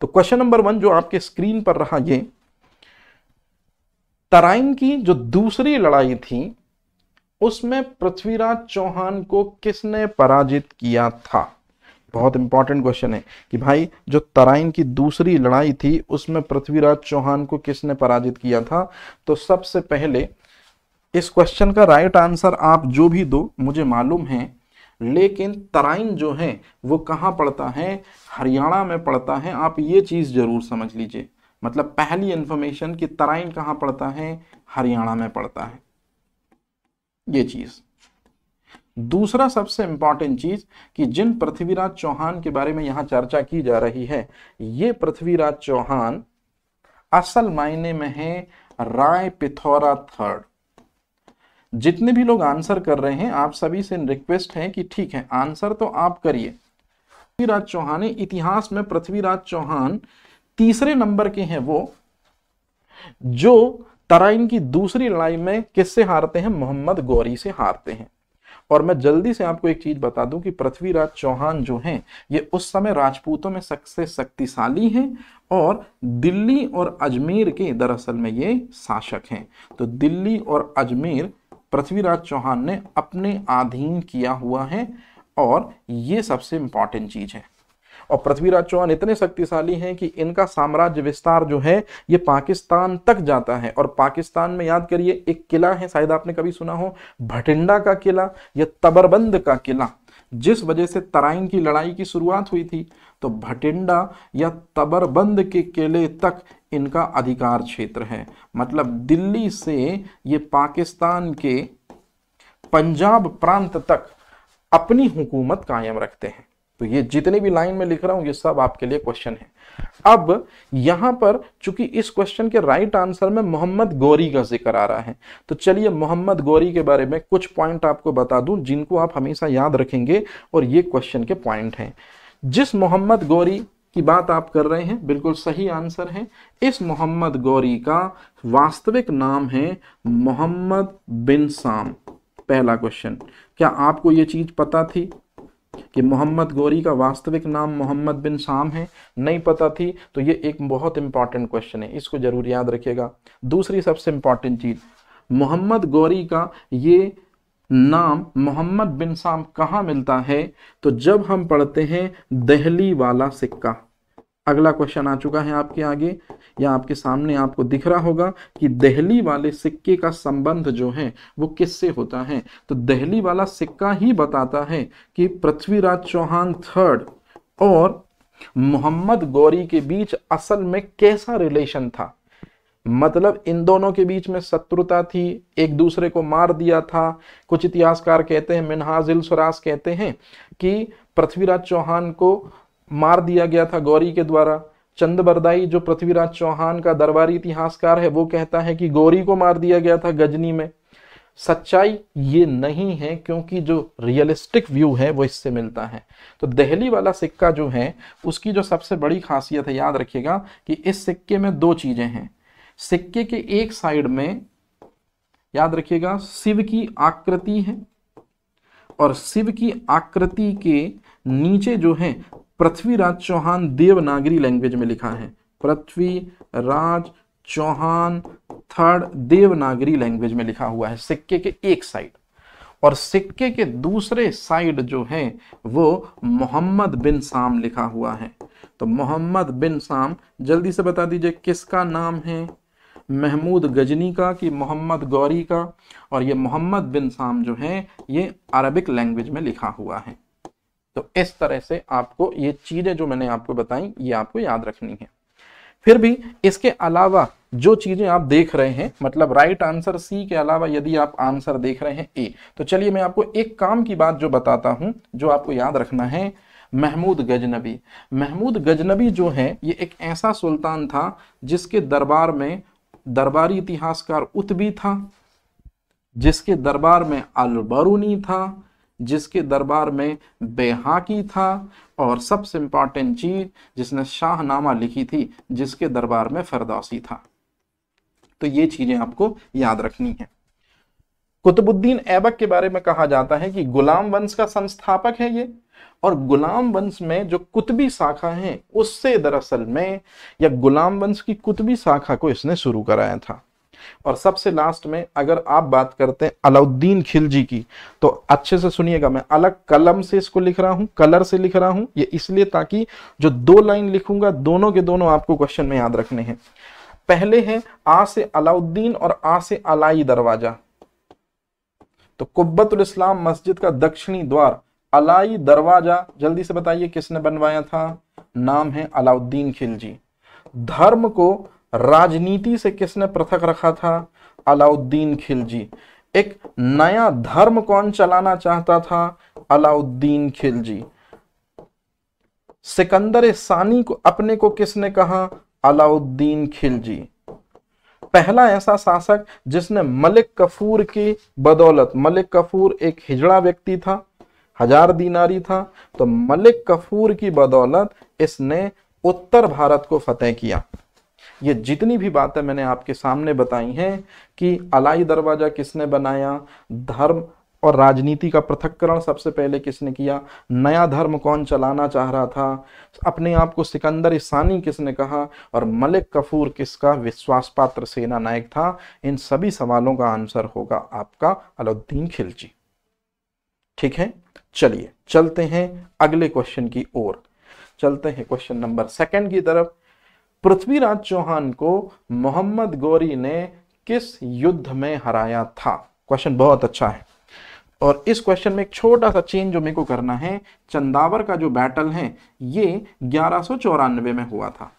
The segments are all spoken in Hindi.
तो क्वेश्चन नंबर वन जो आपके स्क्रीन पर रहा ये तराइन की जो दूसरी लड़ाई थी उसमें पृथ्वीराज चौहान को किसने पराजित किया था बहुत इंपॉर्टेंट क्वेश्चन है कि भाई जो तराइन की दूसरी लड़ाई थी उसमें पृथ्वीराज चौहान को किसने पराजित किया था तो सबसे पहले इस क्वेश्चन का राइट आंसर आप जो भी दो मुझे मालूम है लेकिन तराइन जो है वो कहाँ पड़ता है हरियाणा में पड़ता है आप ये चीज़ ज़रूर समझ लीजिए मतलब पहली इन्फॉर्मेशन कि तराइन कहाँ पड़ता है हरियाणा में पड़ता है ये चीज़ दूसरा सबसे इंपॉर्टेंट चीज कि जिन पृथ्वीराज चौहान के बारे में यहां चर्चा की जा रही है ये पृथ्वीराज चौहान असल मायने में है राय पिथौरा थर्ड जितने भी लोग आंसर कर रहे हैं आप सभी से रिक्वेस्ट है कि ठीक है आंसर तो आप करिए पृथ्वीराज चौहान इतिहास में पृथ्वीराज चौहान तीसरे नंबर के हैं वो जो तराइन की दूसरी लड़ाई में किससे हारते हैं मोहम्मद गौरी से हारते हैं और मैं जल्दी से आपको एक चीज बता दूं कि पृथ्वीराज चौहान जो हैं ये उस समय राजपूतों में सबसे शक्तिशाली हैं और दिल्ली और अजमेर के दरअसल में ये शासक हैं तो दिल्ली और अजमेर पृथ्वीराज चौहान ने अपने अधीन किया हुआ है और ये सबसे इंपॉर्टेंट चीज़ है और पृथ्वीराज चौहान इतने शक्तिशाली हैं कि इनका साम्राज्य विस्तार जो है ये पाकिस्तान तक जाता है और पाकिस्तान में याद करिए एक किला है शायद आपने कभी सुना हो भटिंडा का किला या तबरबंद का किला जिस वजह से तराइन की लड़ाई की शुरुआत हुई थी तो भटिंडा या तबरबंद के किले तक इनका अधिकार क्षेत्र है मतलब दिल्ली से ये पाकिस्तान के पंजाब प्रांत तक अपनी हुकूमत कायम रखते हैं तो ये जितने भी लाइन में लिख रहा हूं ये सब आपके लिए क्वेश्चन है अब यहां पर चूंकि इस क्वेश्चन के राइट आंसर में मोहम्मद गौरी का जिक्र आ रहा है तो चलिए मोहम्मद गौरी के बारे में कुछ पॉइंट आपको बता दूं जिनको आप हमेशा याद रखेंगे और ये क्वेश्चन के पॉइंट हैं जिस मोहम्मद गौरी की बात आप कर रहे हैं बिल्कुल सही आंसर है इस मोहम्मद गौरी का वास्तविक नाम है मोहम्मद बिन साम पहला क्वेश्चन क्या आपको ये चीज़ पता थी कि मोहम्मद गौरी का वास्तविक नाम मोहम्मद बिन साम है नहीं पता थी तो ये एक बहुत इंपॉर्टेंट क्वेश्चन है इसको ज़रूर याद रखिएगा दूसरी सबसे इंपॉर्टेंट चीज़ मोहम्मद गौरी का ये नाम मोहम्मद बिन साम कहाँ मिलता है तो जब हम पढ़ते हैं दहली वाला सिक्का अगला क्वेश्चन आ चुका है आपके आगे या आपके सामने आपको दिख रहा होगा कि दहली वाले सिक्के का संबंध जो है वो किससे होता है तो दहली वाला सिक्का ही बताता है कि पृथ्वीराज चौहान थर्ड और मोहम्मद गौरी के बीच असल में कैसा रिलेशन था मतलब इन दोनों के बीच में शत्रुता थी एक दूसरे को मार दिया था कुछ इतिहासकार कहते हैं मिनहाजिल सुरास कहते हैं कि पृथ्वीराज चौहान को मार दिया गया था गौरी के द्वारा चंद बरदाई जो पृथ्वीराज चौहान का दरबारी इतिहासकार है वो कहता है कि गौरी को मार दिया गया था गजनी में सच्चाई ये नहीं है क्योंकि जो रियलिस्टिक व्यू है वो इससे मिलता है तो दहली वाला सिक्का जो है उसकी जो सबसे बड़ी खासियत है याद रखिएगा कि इस सिक्के में दो चीज़ें हैं सिक्के के एक साइड में याद रखिएगा शिव की आकृति है और शिव की आकृति के नीचे जो है पृथ्वीराज चौहान देवनागरी लैंग्वेज में लिखा है पृथ्वी राज चौहान थर्ड देवनागरी लैंग्वेज में लिखा हुआ है सिक्के के एक साइड और सिक्के के दूसरे साइड जो है वो मोहम्मद बिन साम लिखा हुआ है तो मोहम्मद बिन साम जल्दी से बता दीजिए किसका नाम है महमूद गजनी का कि मोहम्मद गौरी का और ये मोहम्मद बिन साम जो है ये अरबिक लैंग्वेज में लिखा हुआ है तो इस तरह से आपको ये चीज़ें जो मैंने आपको बताई ये आपको याद रखनी है फिर भी इसके अलावा जो चीज़ें आप देख रहे हैं मतलब राइट आंसर सी के अलावा यदि आप आंसर देख रहे हैं ए तो चलिए मैं आपको एक काम की बात जो बताता हूं जो आपको याद रखना है महमूद गजनबी महमूद गजनबी जो है ये एक ऐसा सुल्तान था जिसके दरबार में दरबारी इतिहासकार उतबी था जिसके दरबार में अलबरूनी था जिसके दरबार में बेहाकी था और सबसे इंपॉर्टेंट चीज जिसने शाहनामा लिखी थी जिसके दरबार में फरदौसी था तो ये चीजें आपको याद रखनी है कुतुबुद्दीन ऐबक के बारे में कहा जाता है कि गुलाम वंश का संस्थापक है ये और गुलाम वंश में जो कुतबी शाखा है उससे दरअसल में या गुलाम वंश की कुतबी शाखा को इसने शुरू कराया था और सबसे लास्ट में अगर आप बात करते हैं अलाउद्दीन खिलजी की तो अच्छे से सुनिएगा मैं अलग कलम से इसको लिख रहा हूं कलर से लिख रहा हूं ये इसलिए ताकि जो दो लाइन लिखूंगा दोनों के दोनों आपको क्वेश्चन में याद रखने हैं पहले है आ से अलाउद्दीन और आ से अलाई दरवाजा तो कुब्बतुल इस्लाम मस्जिद का दक्षिणी द्वार अलाई दरवाजा जल्दी से बताइए किसने बनवाया था नाम है अलाउद्दीन खिलजी धर्म को राजनीति से किसने पृथक रखा था अलाउद्दीन खिलजी एक नया धर्म कौन चलाना चाहता था अलाउद्दीन खिलजी सिकंदर सानी को अपने को किसने कहा अलाउद्दीन खिलजी पहला ऐसा शासक जिसने मलिक कफूर की बदौलत मलिक कफूर एक हिजड़ा व्यक्ति था हजार दीनारी था तो मलिक कफूर की बदौलत इसने उत्तर भारत को फतेह किया ये जितनी भी बातें मैंने आपके सामने बताई हैं कि अलाई दरवाज़ा किसने बनाया धर्म और राजनीति का पृथककरण सबसे पहले किसने किया नया धर्म कौन चलाना चाह रहा था अपने आप को सिकंदर ईसानी किसने कहा और मलिक कफूर किसका विश्वास पात्र सेना नायक था इन सभी सवालों का आंसर होगा आपका अलाउद्दीन खिलजी ठीक है चलिए चलते हैं अगले क्वेश्चन की ओर चलते हैं क्वेश्चन नंबर सेकंड की तरफ पृथ्वीराज चौहान को मोहम्मद गौरी ने किस युद्ध में हराया था क्वेश्चन बहुत अच्छा है और इस क्वेश्चन में एक छोटा सा चेंज जो मेरे को करना है चंदावर का जो बैटल है ये ग्यारह में हुआ था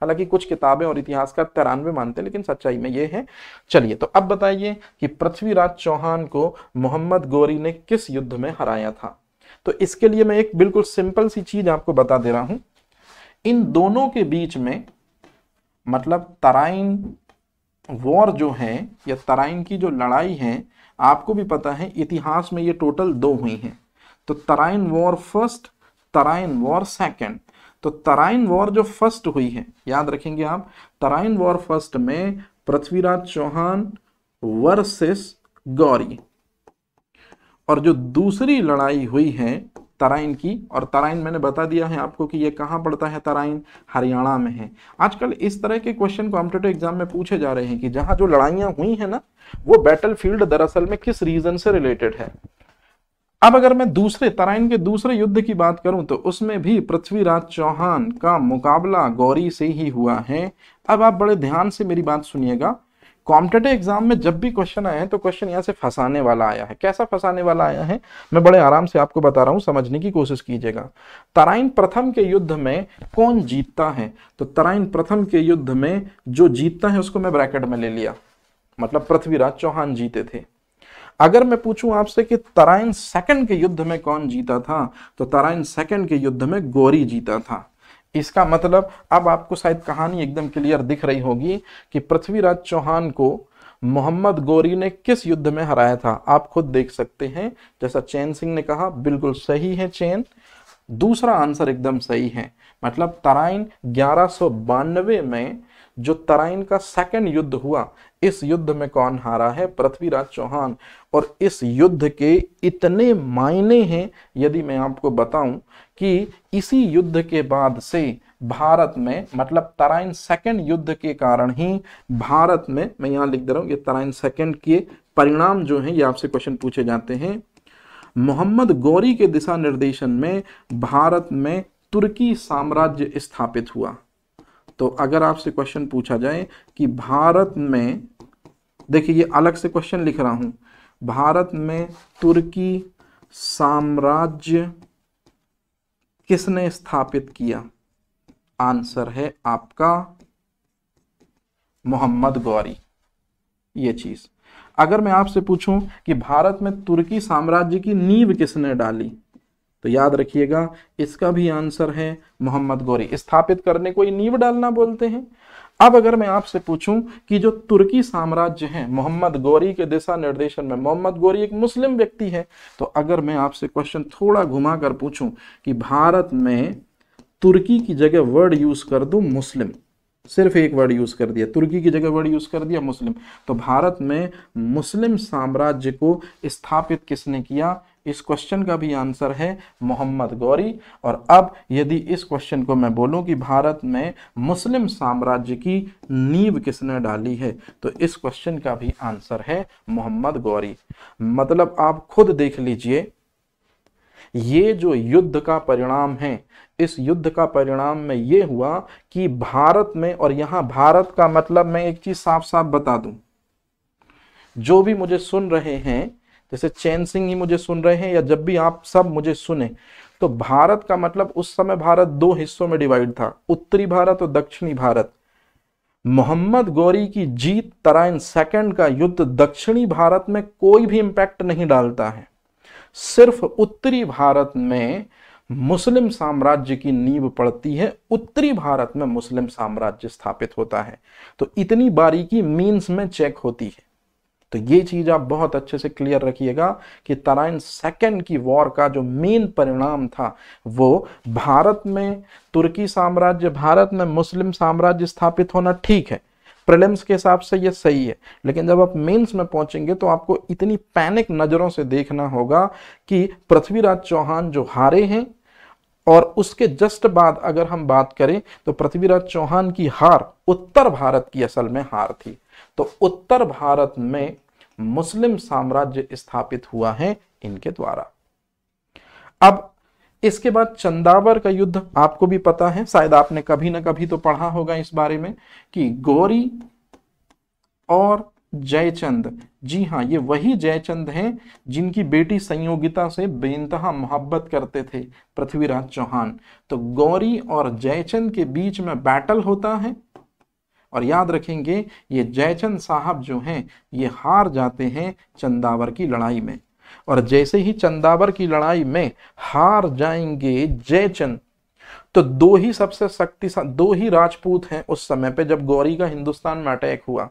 हालांकि कुछ किताबें और इतिहास का तिरानवे मानते हैं लेकिन सच्चाई में ये है चलिए तो अब बताइए कि पृथ्वीराज चौहान को मोहम्मद गौरी ने किस युद्ध में हराया था तो इसके लिए मैं एक बिल्कुल सिंपल सी चीज आपको बता दे रहा हूं इन दोनों के बीच में मतलब तराइन वॉर जो है या तराइन की जो लड़ाई है आपको भी पता है इतिहास में ये टोटल दो हुई हैं तो Tarain war first Tarain war second तो तराइन वॉर जो फर्स्ट हुई है याद रखेंगे आप तराइन वॉर फर्स्ट में पृथ्वीराज चौहान वर्सेस गौरी और जो दूसरी लड़ाई हुई है तराइन की और तराइन मैंने बता दिया है आपको कि ये कहाँ पड़ता है तराइन हरियाणा में है आजकल इस तरह के क्वेश्चन कॉम्पिटेटिव एग्जाम में पूछे जा रहे हैं कि जहाँ जो लड़ाइयाँ हुई हैं ना वो बैटल फील्ड दरअसल में किस रीजन से रिलेटेड है अब अगर मैं दूसरे तराइन के दूसरे युद्ध की बात करूं तो उसमें भी पृथ्वीराज चौहान का मुकाबला गौरी से ही हुआ है अब आप बड़े ध्यान से मेरी बात सुनिएगा कॉम्पिटेटिव एग्जाम में जब भी क्वेश्चन आए हैं तो क्वेश्चन यहाँ से फंसाने वाला आया है कैसा फंसाने वाला आया है मैं बड़े आराम से आपको बता रहा हूँ समझने की कोशिश कीजिएगा तराइन प्रथम के युद्ध में कौन जीतता है तो तराइन प्रथम के युद्ध में जो जीतता है उसको मैं ब्रैकेट में ले लिया मतलब पृथ्वीराज चौहान जीते थे अगर मैं पूछूं आपसे कि तराइन सेकंड के युद्ध में कौन जीता था तो तराइन सेकंड के युद्ध में गौरी जीता था इसका मतलब अब आपको शायद कहानी एकदम क्लियर दिख रही होगी कि पृथ्वीराज चौहान को मोहम्मद गोरी ने किस युद्ध में हराया था आप खुद देख सकते हैं जैसा चैन सिंह ने कहा बिल्कुल सही है चैन दूसरा आंसर एकदम सही है मतलब तराइन ग्यारह में जो तराइन का सेकंड युद्ध हुआ इस युद्ध में कौन हारा है पृथ्वीराज चौहान और इस युद्ध के इतने मायने हैं यदि मैं आपको बताऊं कि इसी युद्ध के बाद से भारत में मतलब तराइन सेकेंड युद्ध के कारण ही भारत में मैं यहाँ लिख दे रहा हूँ ये तराइन सेकेंड के परिणाम जो हैं ये आपसे क्वेश्चन पूछे जाते हैं मोहम्मद गौरी के दिशा निर्देशन में भारत में तुर्की साम्राज्य स्थापित हुआ तो अगर आपसे क्वेश्चन पूछा जाए कि भारत में देखिए ये अलग से क्वेश्चन लिख रहा हूं भारत में तुर्की साम्राज्य किसने स्थापित किया आंसर है आपका मोहम्मद गौरी ये चीज अगर मैं आपसे पूछूं कि भारत में तुर्की साम्राज्य की नींव किसने डाली तो याद रखिएगा इसका भी आंसर है मोहम्मद गौरी स्थापित करने को ही नींव डालना बोलते हैं अब अगर मैं आपसे पूछूं कि जो तुर्की साम्राज्य है मोहम्मद गौरी के दिशा निर्देशन में मोहम्मद गौरी एक मुस्लिम व्यक्ति है तो अगर मैं आपसे क्वेश्चन थोड़ा घुमा कर पूछूं कि भारत में तुर्की की जगह वर्ड यूज कर दूं मुस्लिम सिर्फ एक वर्ड यूज कर दिया तुर्की की जगह वर्ड यूज कर दिया मुस्लिम तो भारत में मुस्लिम साम्राज्य को स्थापित किसने किया इस क्वेश्चन का भी आंसर है मोहम्मद गौरी और अब यदि इस क्वेश्चन को मैं बोलूं कि भारत में मुस्लिम साम्राज्य की नींव किसने डाली है तो इस क्वेश्चन का भी आंसर है मोहम्मद गौरी मतलब आप खुद देख लीजिए ये जो युद्ध का परिणाम है इस युद्ध का परिणाम में ये हुआ कि भारत में और यहां भारत का मतलब मैं एक चीज़ साफ साफ बता दूं जो भी मुझे सुन रहे हैं जैसे चैन सिंह ही मुझे सुन रहे हैं या जब भी आप सब मुझे सुने तो भारत का मतलब उस समय भारत दो हिस्सों में डिवाइड था उत्तरी भारत और दक्षिणी भारत मोहम्मद गौरी की जीत तराइन सेकंड का युद्ध दक्षिणी भारत में कोई भी इम्पैक्ट नहीं डालता है सिर्फ उत्तरी भारत में मुस्लिम साम्राज्य की नींव पड़ती है उत्तरी भारत में मुस्लिम साम्राज्य स्थापित होता है तो इतनी बारीकी मीन्स में चेक होती है तो ये चीज़ आप बहुत अच्छे से क्लियर रखिएगा कि तराइन सेकंड की वॉर का जो मेन परिणाम था वो भारत में तुर्की साम्राज्य भारत में मुस्लिम साम्राज्य स्थापित होना ठीक है प्रिलिम्स के हिसाब से ये सही है लेकिन जब आप मेंस में पहुंचेंगे तो आपको इतनी पैनिक नज़रों से देखना होगा कि पृथ्वीराज चौहान जो हारे हैं और उसके जस्ट बाद अगर हम बात करें तो पृथ्वीराज चौहान की हार उत्तर भारत की असल में हार थी तो उत्तर भारत में मुस्लिम साम्राज्य स्थापित हुआ है इनके द्वारा अब इसके बाद चंदावर का युद्ध आपको भी पता है शायद आपने कभी ना कभी तो पढ़ा होगा इस बारे में कि गौरी और जयचंद जी हाँ ये वही जयचंद हैं जिनकी बेटी संयोगिता से बेनतहा मोहब्बत करते थे पृथ्वीराज चौहान तो गौरी और जयचंद के बीच में बैटल होता है और याद रखेंगे ये जयचंद साहब जो हैं ये हार जाते हैं चंदावर की लड़ाई में और जैसे ही चंदावर की लड़ाई में हार जाएंगे जयचंद तो दो ही सबसे शक्तिशाली दो ही राजपूत हैं उस समय पे जब गौरी का हिंदुस्तान में अटैक हुआ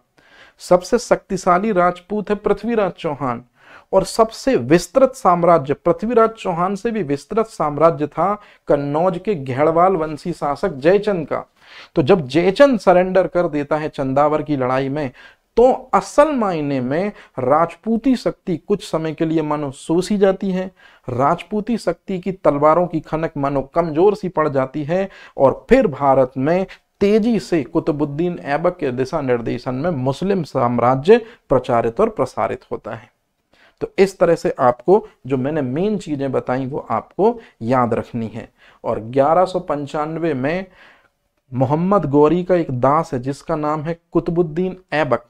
सबसे शक्तिशाली राजपूत है पृथ्वीराज चौहान और सबसे विस्तृत साम्राज्य पृथ्वीराज चौहान से भी विस्तृत साम्राज्य था कन्नौज के घेड़वाल वंशी शासक जयचंद का तो जब जेचन सरेंडर कर देता है चंदावर की लड़ाई में तो असल मायने में राजपूती शक्ति कुछ समय के लिए मानो सोसी जाती है राजपूती शक्ति की तलवारों की खनक मानो कमजोर सी पड़ जाती है और फिर भारत में तेजी से कुतुबुद्दीन ऐबक के दिशा निर्देशन में मुस्लिम साम्राज्य प्रचारित और प्रसारित होता है तो इस तरह से आपको जो मैंने मेन चीज़ें बताई वो आपको याद रखनी है और ग्यारह में मोहम्मद गौरी का एक दास है जिसका नाम है कुतुबुद्दीन ऐबक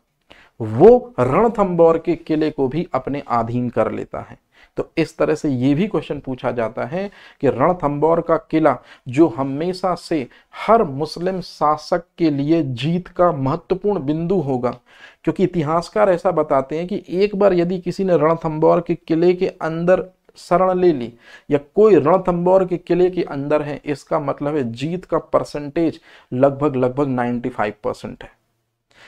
वो रणथंबोर के किले को भी अपने अधीन कर लेता है तो इस तरह से ये भी क्वेश्चन पूछा जाता है कि रणथंबोर का किला जो हमेशा से हर मुस्लिम शासक के लिए जीत का महत्वपूर्ण बिंदु होगा क्योंकि इतिहासकार ऐसा बताते हैं कि एक बार यदि किसी ने रणथंबोर के किले के अंदर शरण ले ली या कोई रणथंबोर के किले के अंदर है इसका मतलब है जीत का परसेंटेज लगभग लगभग 95 परसेंट है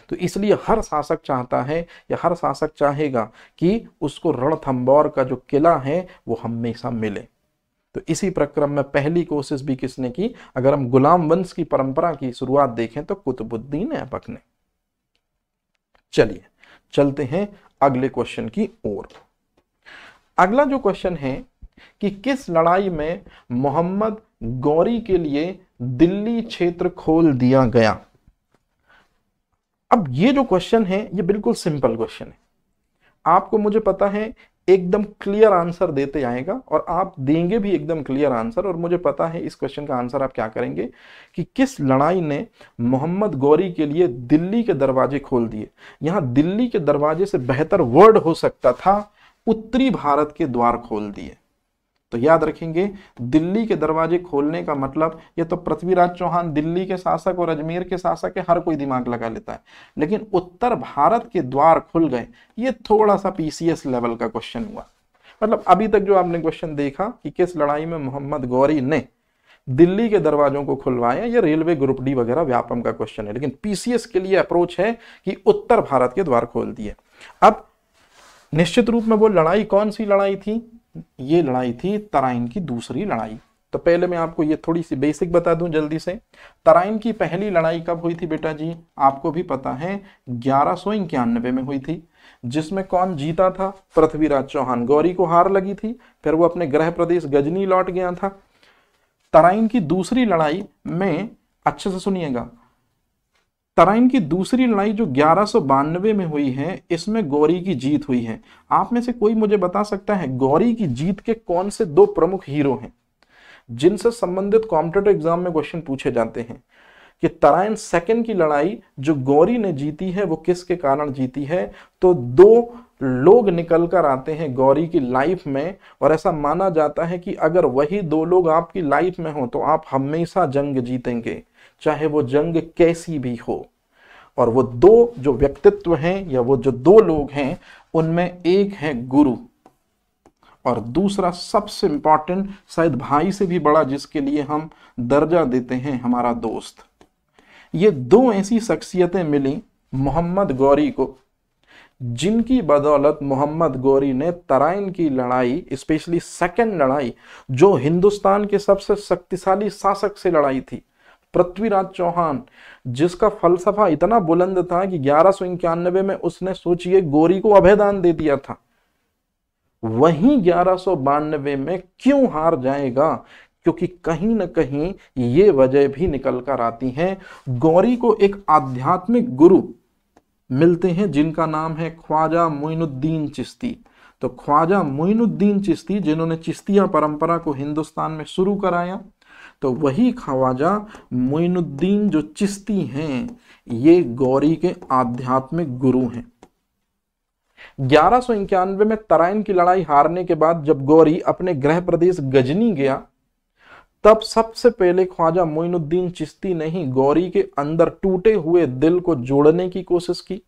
तो इसलिए हर शासक चाहता है या हर शासक चाहेगा कि उसको रणथंबोर का जो किला है वो हमेशा मिले तो इसी प्रक्रम में पहली कोशिश भी किसने की अगर हम गुलाम वंश की परंपरा की शुरुआत देखें तो कुतुबुद्दीन ऐबक ने चलिए चलते हैं अगले क्वेश्चन की ओर अगला जो क्वेश्चन है कि किस लड़ाई में मोहम्मद गौरी के लिए दिल्ली क्षेत्र खोल दिया गया अब ये जो क्वेश्चन है ये बिल्कुल सिंपल क्वेश्चन है आपको मुझे पता है एकदम क्लियर आंसर देते आएगा और आप देंगे भी एकदम क्लियर आंसर और मुझे पता है इस क्वेश्चन का आंसर आप क्या करेंगे कि किस लड़ाई ने मोहम्मद गौरी के लिए दिल्ली के दरवाजे खोल दिए यहां दिल्ली के दरवाजे से बेहतर वर्ड हो सकता था उत्तरी भारत के द्वार खोल दिए तो याद रखेंगे दिल्ली के दरवाजे खोलने का मतलब ये तो पृथ्वीराज चौहान दिल्ली के शासक और अजमेर के शासक है हर कोई दिमाग लगा लेता है लेकिन उत्तर भारत के द्वार खुल गए ये थोड़ा सा पीसीएस लेवल का क्वेश्चन हुआ मतलब अभी तक जो आपने क्वेश्चन देखा कि किस लड़ाई में मोहम्मद गौरी ने दिल्ली के दरवाजों को खुलवाया या रेलवे ग्रुप डी वगैरह व्यापम का क्वेश्चन है लेकिन पीसीएस के लिए अप्रोच है कि उत्तर भारत के द्वार खोल दिए अब निश्चित रूप में वो लड़ाई कौन सी लड़ाई थी ये लड़ाई थी तराइन की दूसरी लड़ाई तो पहले मैं आपको ये थोड़ी सी बेसिक बता दूं जल्दी से तराइन की पहली लड़ाई कब हुई थी बेटा जी आपको भी पता है ग्यारह में हुई थी जिसमें कौन जीता था पृथ्वीराज चौहान गौरी को हार लगी थी फिर वो अपने गृह प्रदेश गजनी लौट गया था तराइन की दूसरी लड़ाई में अच्छे से सुनिएगा तराइन की दूसरी लड़ाई जो ग्यारह में हुई है इसमें गौरी की जीत हुई है आप में से कोई मुझे बता सकता है गौरी की जीत के कौन से दो प्रमुख हीरो हैं जिनसे संबंधित कॉम्पिटेटिव एग्जाम में क्वेश्चन पूछे जाते हैं कि तराइन सेकंड की लड़ाई जो गौरी ने जीती है वो किसके कारण जीती है तो दो लोग निकल कर आते हैं गौरी की लाइफ में और ऐसा माना जाता है कि अगर वही दो लोग आपकी लाइफ में हो तो आप हमेशा जंग जीतेंगे चाहे वो जंग कैसी भी हो और वो दो जो व्यक्तित्व हैं या वो जो दो लोग हैं उनमें एक है गुरु और दूसरा सबसे इंपॉर्टेंट शायद भाई से भी बड़ा जिसके लिए हम दर्जा देते हैं हमारा दोस्त ये दो ऐसी शख्सियतें मिली मोहम्मद गौरी को जिनकी बदौलत मोहम्मद गौरी ने तराइन की लड़ाई स्पेशली सेकेंड लड़ाई जो हिंदुस्तान के सबसे शक्तिशाली शासक से लड़ाई थी पृथ्वीराज चौहान जिसका फलसफा इतना बुलंद था कि ग्यारह में उसने सोचिए गोरी को अभेदान दे दिया था वही ग्यारह में क्यों हार जाएगा क्योंकि कहीं ना कहीं ये वजह भी निकल कर आती है गौरी को एक आध्यात्मिक गुरु मिलते हैं जिनका नाम है ख्वाजा मोइनुद्दीन चिश्ती तो ख्वाजा मोइनुद्दीन चिश्ती जिन्होंने चिश्तिया परंपरा को हिंदुस्तान में शुरू कराया तो वही ख्वाजा मोइनुद्दीन जो चिश्ती हैं ये गौरी के आध्यात्मिक गुरु हैं ग्यारह इक्यानवे में तराइन की लड़ाई हारने के बाद जब गौरी अपने गृह प्रदेश गजनी गया तब सबसे पहले ख्वाजा मोइनुद्दीन चिश्ती ने ही गौरी के अंदर टूटे हुए दिल को जोड़ने की कोशिश की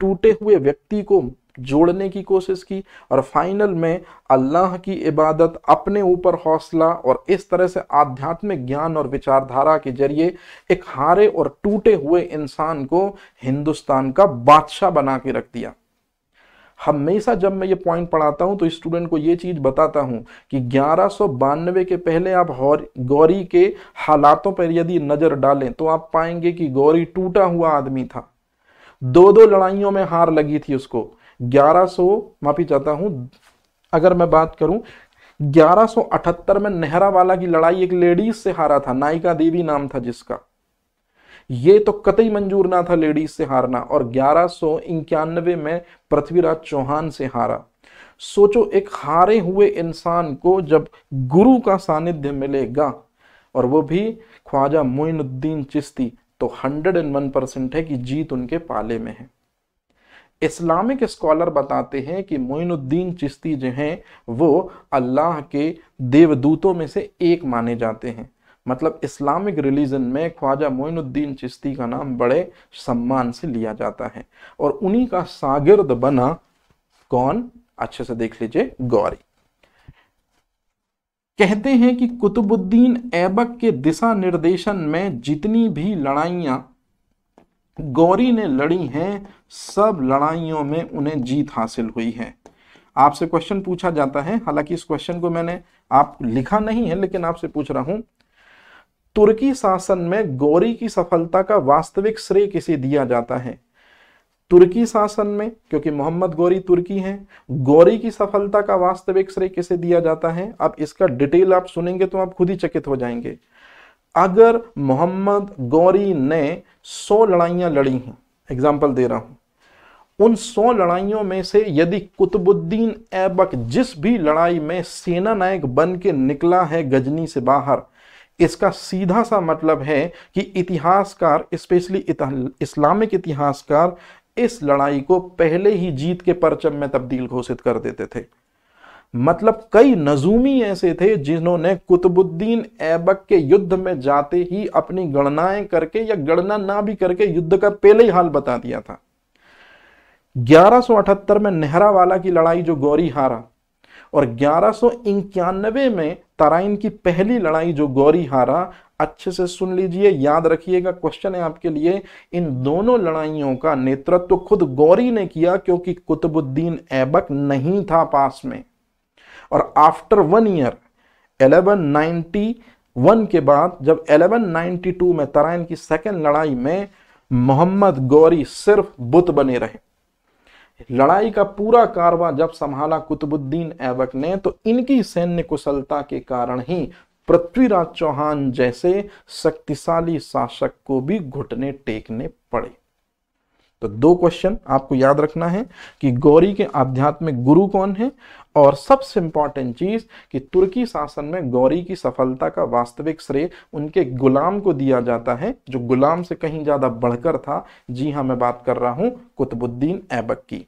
टूटे हुए व्यक्ति को जोड़ने की कोशिश की और फाइनल में अल्लाह की इबादत अपने ऊपर हौसला और इस तरह से आध्यात्मिक ज्ञान और विचारधारा के जरिए एक हारे और टूटे हुए इंसान को हिंदुस्तान का बादशाह बना के रख दिया हमेशा जब मैं ये पॉइंट पढ़ाता हूँ तो स्टूडेंट को ये चीज़ बताता हूँ कि ग्यारह के पहले आप गौरी के हालातों पर यदि नज़र डालें तो आप पाएंगे कि गौरी टूटा हुआ आदमी था दो दो लड़ाइयों में हार लगी थी उसको 1100 माफी चाहता हूं अगर मैं बात करूं 1178 में नेहरावाला की लड़ाई एक लेडीज से हारा था नायिका देवी नाम था जिसका ये तो कतई मंजूर ना था लेडीज से हारना और ग्यारह में पृथ्वीराज चौहान से हारा सोचो एक हारे हुए इंसान को जब गुरु का सानिध्य मिलेगा और वो भी ख्वाजा मोइनुद्दीन चिश्ती तो हंड्रेड एंड वन परसेंट है कि जीत उनके पाले में है इस्लामिक स्कॉलर बताते हैं कि मोइनुद्दीन चिश्ती जो हैं वो अल्लाह के देवदूतों में से एक माने जाते हैं मतलब इस्लामिक रिलीजन में ख्वाजा मोइनुद्दीन चिश्ती का नाम बड़े सम्मान से लिया जाता है और उन्हीं का सागिर्द बना कौन अच्छे से देख लीजिए गौरी कहते हैं कि कुतुबुद्दीन ऐबक के दिशा निर्देशन में जितनी भी लड़ाइयाँ गौरी ने लड़ी हैं सब लड़ाइयों में उन्हें जीत हासिल हुई है आपसे क्वेश्चन पूछा जाता है हालांकि इस क्वेश्चन को मैंने आप लिखा नहीं है लेकिन आपसे पूछ रहा हूं तुर्की शासन में गौरी की सफलता का वास्तविक श्रेय किसे दिया जाता है तुर्की शासन में क्योंकि मोहम्मद गौरी तुर्की हैं गौरी की सफलता का वास्तविक श्रेय किसे दिया जाता है अब इसका डिटेल आप सुनेंगे तो आप खुद ही चकित हो जाएंगे अगर मोहम्मद गौरी ने सौ लड़ाइयाँ लड़ी हैं एग्ज़ाम्पल दे रहा हूँ उन सौ लड़ाइयों में से यदि कुतुबुद्दीन ऐबक जिस भी लड़ाई में सेना नायक बन के निकला है गजनी से बाहर इसका सीधा सा मतलब है कि इतिहासकार स्पेशली इस्लामिक इतिहासकार इस लड़ाई को पहले ही जीत के परचम में तब्दील घोषित कर देते थे मतलब कई नजूमी ऐसे थे जिन्होंने कुतुबुद्दीन ऐबक के युद्ध में जाते ही अपनी गणनाएं करके या गणना ना भी करके युद्ध का पहले ही हाल बता दिया था 1178 में नेहरावाला की लड़ाई जो गौरी हारा और ग्यारह में तराइन की पहली लड़ाई जो गौरी हारा अच्छे से सुन लीजिए याद रखिएगा क्वेश्चन है आपके लिए इन दोनों लड़ाइयों का नेतृत्व तो खुद गौरी ने किया क्योंकि कुतुबुद्दीन ऐबक नहीं था पास में और आफ्टर वन ईयर 1191 के बाद जब 1192 में तराइन की सेकेंड लड़ाई में मोहम्मद गौरी सिर्फ बुत बने रहे लड़ाई का पूरा कारवा जब संभाला कुतुबुद्दीन ऐबक ने तो इनकी सैन्य कुशलता के कारण ही पृथ्वीराज चौहान जैसे शक्तिशाली शासक को भी घुटने टेकने पड़े तो दो क्वेश्चन आपको याद रखना है कि गौरी के आध्यात्मिक गुरु कौन है और सबसे इंपॉर्टेंट चीज कि तुर्की शासन में गौरी की सफलता का वास्तविक श्रेय उनके गुलाम को दिया जाता है जो गुलाम से कहीं ज्यादा बढ़कर था जी हाँ मैं बात कर रहा हूं कुतुबुद्दीन ऐबक की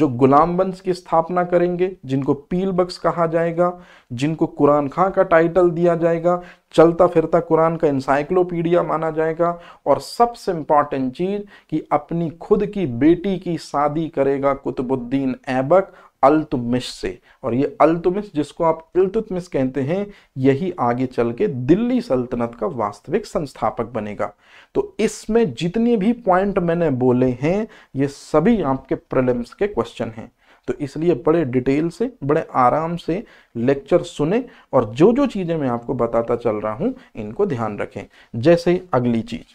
जो गुलाम वंश की स्थापना करेंगे जिनको पील बक्स कहा जाएगा जिनको कुरान खां का टाइटल दिया जाएगा चलता फिरता कुरान का इंसाइक्लोपीडिया माना जाएगा और सबसे इंपॉर्टेंट चीज़ कि अपनी खुद की बेटी की शादी करेगा कुतुबुद्दीन ऐबक अल्तुमिश से और ये अल्तुमिश जिसको आप इल्तुतमिश कहते हैं यही आगे चल के दिल्ली सल्तनत का वास्तविक संस्थापक बनेगा तो इसमें जितने भी पॉइंट मैंने बोले हैं ये सभी आपके प्रलिम्स के क्वेश्चन हैं तो इसलिए बड़े डिटेल से बड़े आराम से लेक्चर सुने और जो जो चीज़ें मैं आपको बताता चल रहा हूं इनको ध्यान रखें जैसे अगली चीज़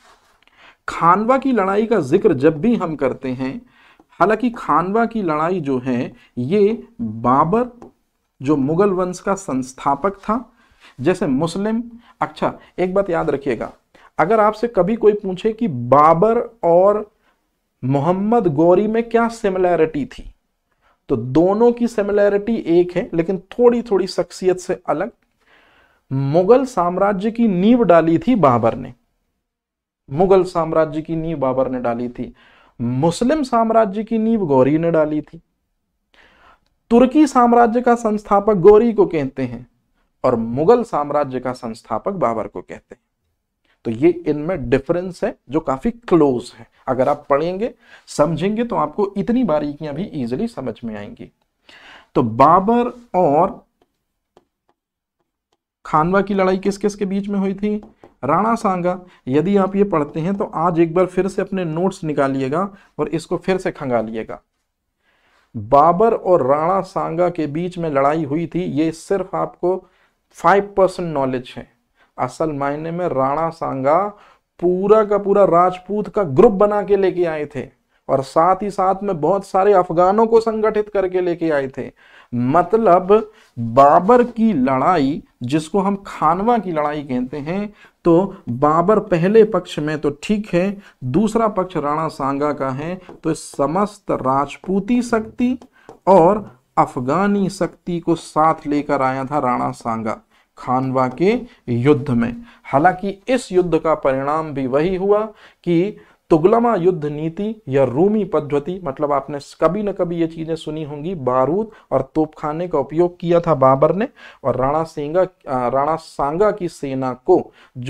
खानवा की लड़ाई का जिक्र जब भी हम करते हैं हालांकि खानवा की लड़ाई जो है ये बाबर जो मुगल वंश का संस्थापक था जैसे मुस्लिम अच्छा एक बात याद रखिएगा अगर आपसे कभी कोई पूछे कि बाबर और मोहम्मद गौरी में क्या सिमिलैरिटी थी तो दोनों की सिमिलैरिटी एक है लेकिन थोड़ी थोड़ी शख्सियत से अलग मुगल साम्राज्य की नींव डाली थी बाबर ने मुगल साम्राज्य की नींव बाबर ने डाली थी मुस्लिम साम्राज्य की नींव गौरी ने डाली थी तुर्की साम्राज्य का संस्थापक गौरी को कहते हैं और मुगल साम्राज्य का संस्थापक बाबर को कहते हैं तो ये इनमें डिफरेंस है जो काफी क्लोज है अगर आप पढ़ेंगे समझेंगे तो आपको इतनी बारीकियां भी इजिली समझ में आएंगी तो बाबर और खानवा की लड़ाई किस किस के बीच में हुई थी राणा सांगा यदि आप ये पढ़ते हैं तो आज एक बार फिर से अपने नोट्स निकालिएगा और इसको फिर से खंगालिएगा बाबर और राणा सांगा के बीच में लड़ाई हुई थी ये सिर्फ आपको फाइव परसेंट नॉलेज है असल मायने में राणा सांगा पूरा का पूरा राजपूत का ग्रुप बना के लेके आए थे और साथ ही साथ में बहुत सारे अफगानों को संगठित करके लेके आए थे मतलब बाबर की लड़ाई जिसको हम खानवा की लड़ाई कहते हैं तो बाबर पहले पक्ष में तो ठीक है दूसरा पक्ष राणा सांगा का है तो समस्त राजपूती शक्ति और अफगानी शक्ति को साथ लेकर आया था राणा सांगा खानवा के युद्ध में हालांकि इस युद्ध का परिणाम भी वही हुआ कि तुगलमा युद्ध नीति या रूमी पद्धति मतलब आपने कभी न कभी ये चीज़ें सुनी होंगी बारूद और तोपखाने का उपयोग किया था बाबर ने और राणा सिंगा राणा सांगा की सेना को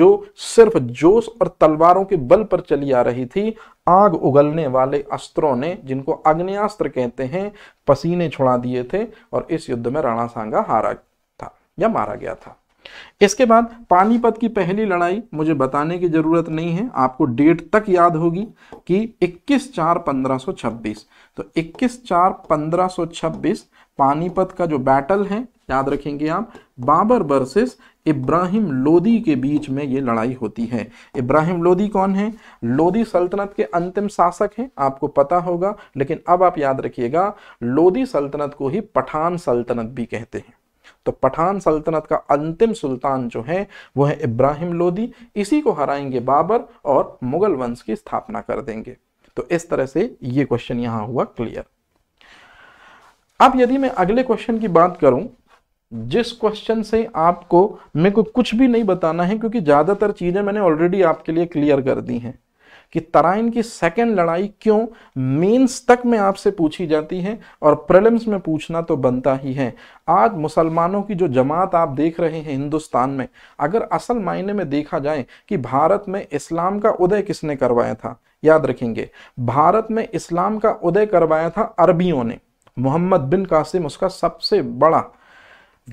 जो सिर्फ जोश और तलवारों के बल पर चली आ रही थी आग उगलने वाले अस्त्रों ने जिनको अग्नियास्त्र कहते हैं पसीने छुड़ा दिए थे और इस युद्ध में राणा सांगा हारा था या मारा गया था इसके बाद पानीपत की पहली लड़ाई मुझे बताने की ज़रूरत नहीं है आपको डेट तक याद होगी कि 21 चार 1526 तो 21 चार 1526 पानीपत का जो बैटल है याद रखेंगे आप बाबर वर्सेस इब्राहिम लोदी के बीच में ये लड़ाई होती है इब्राहिम लोदी कौन है लोदी सल्तनत के अंतिम शासक हैं आपको पता होगा लेकिन अब आप याद रखिएगा लोदी सल्तनत को ही पठान सल्तनत भी कहते हैं तो पठान सल्तनत का अंतिम सुल्तान जो है वो है इब्राहिम लोदी इसी को हराएंगे बाबर और मुगल वंश की स्थापना कर देंगे तो इस तरह से ये क्वेश्चन यहां हुआ क्लियर अब यदि मैं अगले क्वेश्चन की बात करूं जिस क्वेश्चन से आपको मेरे को कुछ भी नहीं बताना है क्योंकि ज़्यादातर चीज़ें मैंने ऑलरेडी आपके लिए क्लियर कर दी हैं कि तराइन की सेकेंड लड़ाई क्यों मेंस तक में आपसे पूछी जाती है और प्रलिम्स में पूछना तो बनता ही है आज मुसलमानों की जो जमात आप देख रहे हैं हिंदुस्तान में अगर असल मायने में देखा जाए कि भारत में इस्लाम का उदय किसने करवाया था याद रखेंगे भारत में इस्लाम का उदय करवाया था अरबियों ने मोहम्मद बिन कासिम उसका सबसे बड़ा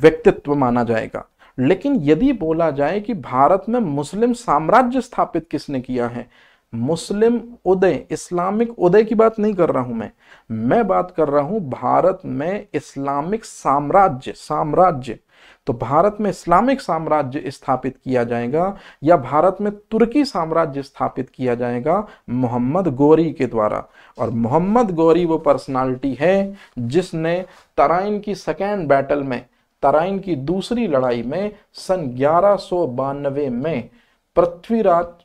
व्यक्तित्व माना जाएगा लेकिन यदि बोला जाए कि भारत में मुस्लिम साम्राज्य स्थापित किसने किया है मुस्लिम उदय इस्लामिक उदय की बात नहीं कर रहा हूं मैं मैं बात कर रहा हूं भारत में इस्लामिक साम्राज्य साम्राज्य तो भारत में इस्लामिक साम्राज्य स्थापित किया जाएगा या भारत में तुर्की साम्राज्य स्थापित किया जाएगा मोहम्मद गौरी के द्वारा और मोहम्मद गौरी वो पर्सनालिटी है जिसने तराइन की सेकेंड बैटल में तराइन की दूसरी लड़ाई में सन ग्यारह में पृथ्वीराज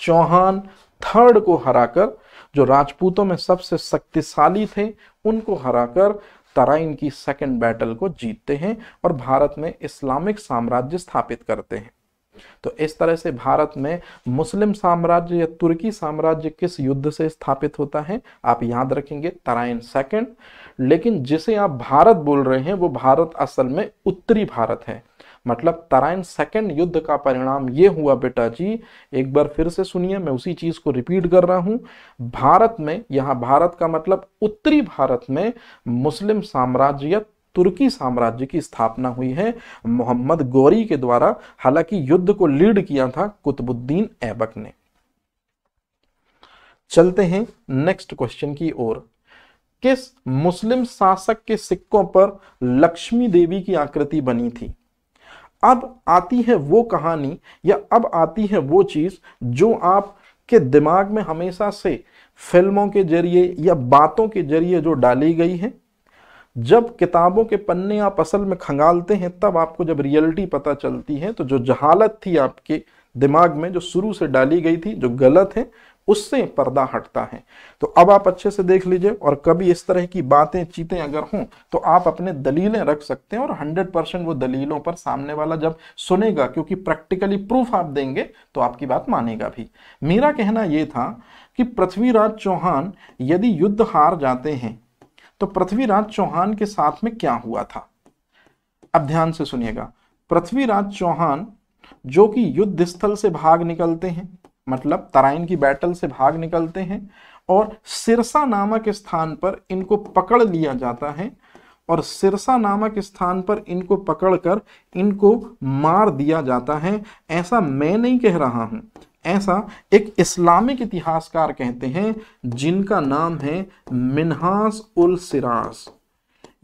चौहान थर्ड को हराकर जो राजपूतों में सबसे शक्तिशाली थे उनको हराकर तराइन की सेकेंड बैटल को जीतते हैं और भारत में इस्लामिक साम्राज्य स्थापित करते हैं तो इस तरह से भारत में मुस्लिम साम्राज्य या तुर्की साम्राज्य किस युद्ध से स्थापित होता है आप याद रखेंगे तराइन सेकंड लेकिन जिसे आप भारत बोल रहे हैं वो भारत असल में उत्तरी भारत है मतलब तराइन सेकेंड युद्ध का परिणाम ये हुआ बेटा जी एक बार फिर से सुनिए मैं उसी चीज़ को रिपीट कर रहा हूं भारत में यहां भारत का मतलब उत्तरी भारत में मुस्लिम साम्राज्य तुर्की साम्राज्य की स्थापना हुई है मोहम्मद गौरी के द्वारा हालांकि युद्ध को लीड किया था कुतुबुद्दीन ऐबक ने चलते हैं नेक्स्ट क्वेश्चन की ओर किस मुस्लिम शासक के सिक्कों पर लक्ष्मी देवी की आकृति बनी थी अब आती है वो कहानी या अब आती है वो चीज़ जो आप के दिमाग में हमेशा से फिल्मों के जरिए या बातों के जरिए जो डाली गई है जब किताबों के पन्ने आप असल में खंगालते हैं तब आपको जब रियलिटी पता चलती है तो जो जहालत थी आपके दिमाग में जो शुरू से डाली गई थी जो गलत है उससे पर्दा हटता है तो अब आप अच्छे से देख लीजिए और कभी इस तरह की बातें चीतें अगर हों तो आप अपने दलीलें रख सकते हैं और 100 परसेंट वो दलीलों पर सामने वाला जब सुनेगा क्योंकि प्रैक्टिकली प्रूफ आप देंगे तो आपकी बात मानेगा भी मेरा कहना यह था कि पृथ्वीराज चौहान यदि युद्ध हार जाते हैं तो पृथ्वीराज चौहान के साथ में क्या हुआ था अब ध्यान से सुनिएगा पृथ्वीराज चौहान जो कि युद्ध स्थल से भाग निकलते हैं मतलब तराइन की बैटल से भाग निकलते हैं और सिरसा नामक स्थान पर इनको पकड़ लिया जाता है और सिरसा नामक स्थान पर इनको पकड़कर इनको मार दिया जाता है ऐसा मैं नहीं कह रहा हूँ ऐसा एक इस्लामिक इतिहासकार कहते हैं जिनका नाम है मिनहास उल सिराज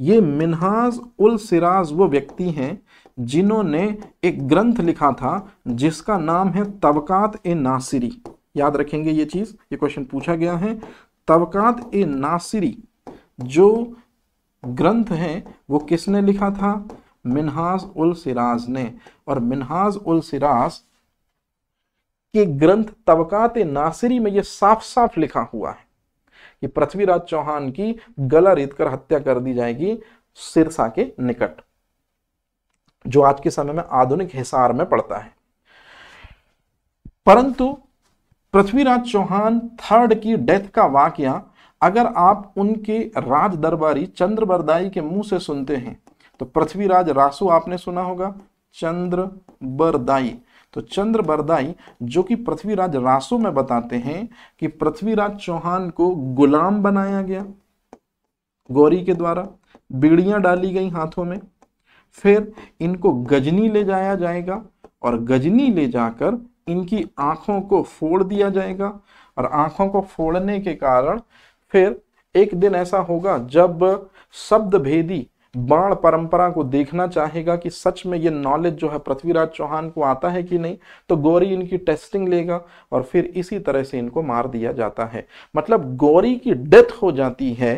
ये मिनहाज उल सिराज वो व्यक्ति हैं जिन्होंने एक ग्रंथ लिखा था जिसका नाम है तबकात ए नासिरी याद रखेंगे ये चीज़ ये क्वेश्चन पूछा गया है तबकात ए नासिरी जो ग्रंथ है वो किसने लिखा था मिनहाज उल सिराज ने और मिनहाज उल सिराज के ग्रंथ तबकात ए नासिरी में ये साफ साफ लिखा हुआ है कि पृथ्वीराज चौहान की गला रीत कर हत्या कर दी जाएगी सिरसा के निकट जो आज के समय में आधुनिक हिसार में पड़ता है परंतु पृथ्वीराज चौहान थर्ड की डेथ का वाक्य अगर आप उनके राज दरबारी चंद्र बरदाई के मुंह से सुनते हैं तो पृथ्वीराज रासू आपने सुना होगा चंद्र बरदाई तो चंद्र बरदाई जो कि पृथ्वीराज रासू में बताते हैं कि पृथ्वीराज चौहान को गुलाम बनाया गया गौरी के द्वारा बीड़ियां डाली गई हाथों में फिर इनको गजनी ले जाया जाएगा और गजनी ले जाकर इनकी आँखों को फोड़ दिया जाएगा और आँखों को फोड़ने के कारण फिर एक दिन ऐसा होगा जब शब्द भेदी बाण परंपरा को देखना चाहेगा कि सच में ये नॉलेज जो है पृथ्वीराज चौहान को आता है कि नहीं तो गौरी इनकी टेस्टिंग लेगा और फिर इसी तरह से इनको मार दिया जाता है मतलब गौरी की डेथ हो जाती है